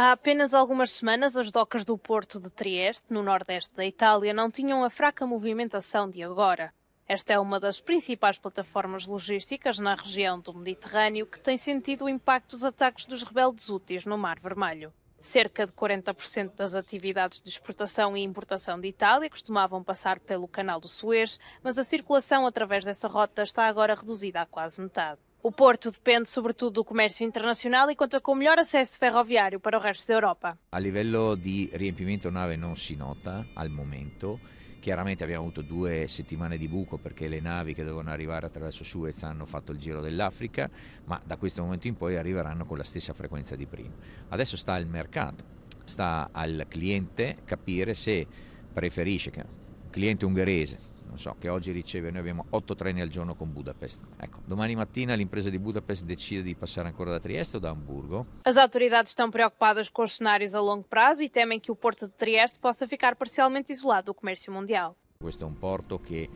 Há apenas algumas semanas, as docas do Porto de Trieste, no nordeste da Itália, não tinham a fraca movimentação de agora. Esta é uma das principais plataformas logísticas na região do Mediterrâneo que tem sentido o impacto dos ataques dos rebeldes úteis no Mar Vermelho. Cerca de 40% das atividades de exportação e importação de Itália costumavam passar pelo Canal do Suez, mas a circulação através dessa rota está agora reduzida a quase metade. O Porto depende sobretudo do comércio internacional e conta com o melhor acesso ferroviário para o resto da Europa. A livello di riempimento nave non si nota al momento. Chiaramente abbiamo avuto due settimane di buco perché le navi che dovevano arrivare attraverso Suez hanno fatto il giro dell'Africa, ma da questo momento in poi arriveranno con la stessa frequenza di prima. Adesso sta al mercato, sta al cliente capire se preferisce, che, cliente ungherese, non so, che oggi riceve, noi abbiamo 8 treni al giorno con Budapest. Ecco, domani mattina l'impresa di Budapest decide di passare ancora da Trieste o da Hamburgo? Le autorità sono preoccupate con i cenários a lungo prazo e temono che il porto di Trieste possa ficar parzialmente isolato dal comércio mondiale. Questo è un porto che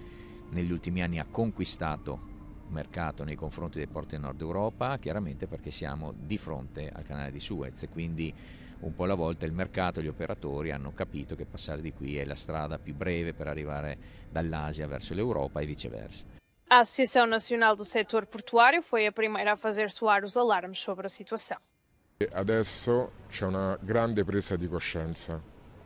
negli ultimi anni ha conquistato mercato nei confronti dei porti del nord Europa, chiaramente perché siamo di fronte al canale di Suez e quindi un po' alla volta il mercato e gli operatori hanno capito che passare di qui è la strada più breve per arrivare dall'Asia verso l'Europa e viceversa. A Associação Nacional do Setor Portuário foi a primeira a fazer soar os alarmes sobre a situação. Adesso c'è una grande presa di coscienza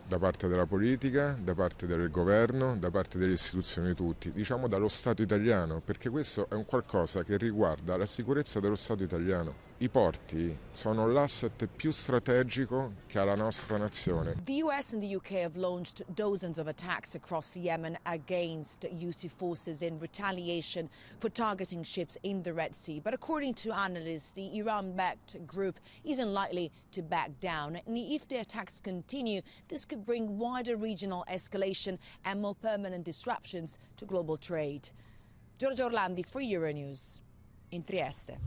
da parte della politica, da parte del governo, da parte delle istituzioni tutti, diciamo dallo Stato italiano, perché questo è un qualcosa che riguarda la sicurezza dello Stato italiano. I porti sono l'asset più strategico che ha la nostra nazione. The US and the UK have launched dozens of attacks across Yemen against Houthi forces in retaliation for targeting ships in the Red Sea. But according to analysts, the Iran-backed group isn't likely to back down. And if the attacks continue, this could bring wider regional escalation and more permanent disruptions to global trade. Giorgio Orlandi for Euronews in Trieste.